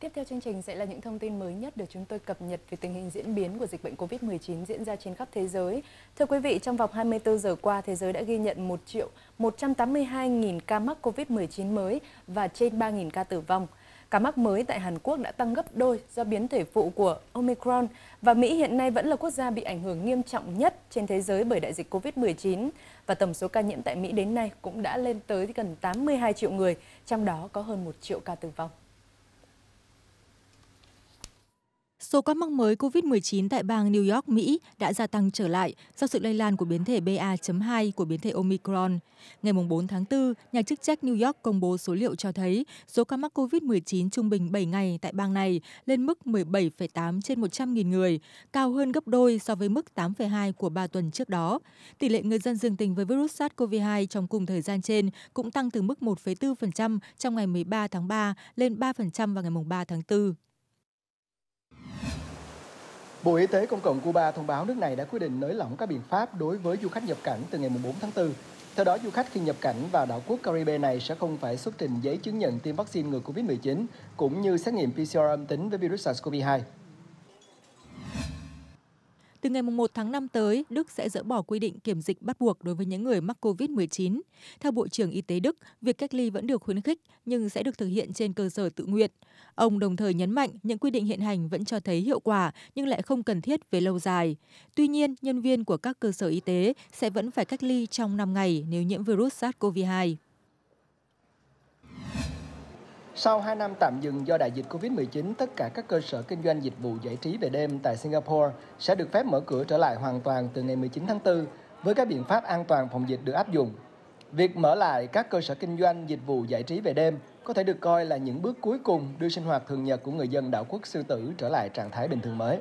Tiếp theo chương trình sẽ là những thông tin mới nhất được chúng tôi cập nhật về tình hình diễn biến của dịch bệnh COVID-19 diễn ra trên khắp thế giới. Thưa quý vị, trong vòng 24 giờ qua, thế giới đã ghi nhận 1 triệu 182.000 ca mắc COVID-19 mới và trên 3.000 ca tử vong. Ca mắc mới tại Hàn Quốc đã tăng gấp đôi do biến thể phụ của Omicron và Mỹ hiện nay vẫn là quốc gia bị ảnh hưởng nghiêm trọng nhất trên thế giới bởi đại dịch COVID-19 và tổng số ca nhiễm tại Mỹ đến nay cũng đã lên tới gần 82 triệu người, trong đó có hơn 1 triệu ca tử vong. Số ca mắc mới COVID-19 tại bang New York, Mỹ đã gia tăng trở lại do sự lây lan của biến thể BA.2 của biến thể Omicron. Ngày 4 tháng 4, nhà chức trách New York công bố số liệu cho thấy số ca mắc COVID-19 trung bình 7 ngày tại bang này lên mức 17,8 trên 100.000 người, cao hơn gấp đôi so với mức 8,2 của 3 tuần trước đó. Tỷ lệ người dân dương tính với virus SARS-CoV-2 trong cùng thời gian trên cũng tăng từ mức 1,4% trong ngày 13 tháng 3 lên 3% vào ngày 3 tháng 4. Bộ Y tế Công cộng Cuba thông báo nước này đã quyết định nới lỏng các biện pháp đối với du khách nhập cảnh từ ngày 4 tháng 4. Theo đó, du khách khi nhập cảnh vào đảo quốc Caribe này sẽ không phải xuất trình giấy chứng nhận tiêm vaccine ngừa COVID-19 cũng như xét nghiệm PCR âm tính với virus SARS-CoV-2. Từ ngày 1 tháng 5 tới, Đức sẽ dỡ bỏ quy định kiểm dịch bắt buộc đối với những người mắc COVID-19. Theo Bộ trưởng Y tế Đức, việc cách ly vẫn được khuyến khích nhưng sẽ được thực hiện trên cơ sở tự nguyện. Ông đồng thời nhấn mạnh những quy định hiện hành vẫn cho thấy hiệu quả nhưng lại không cần thiết về lâu dài. Tuy nhiên, nhân viên của các cơ sở y tế sẽ vẫn phải cách ly trong 5 ngày nếu nhiễm virus SARS-CoV-2. Sau 2 năm tạm dừng do đại dịch Covid-19, tất cả các cơ sở kinh doanh dịch vụ giải trí về đêm tại Singapore sẽ được phép mở cửa trở lại hoàn toàn từ ngày 19 tháng 4 với các biện pháp an toàn phòng dịch được áp dụng. Việc mở lại các cơ sở kinh doanh dịch vụ giải trí về đêm có thể được coi là những bước cuối cùng đưa sinh hoạt thường nhật của người dân đảo quốc sư tử trở lại trạng thái bình thường mới.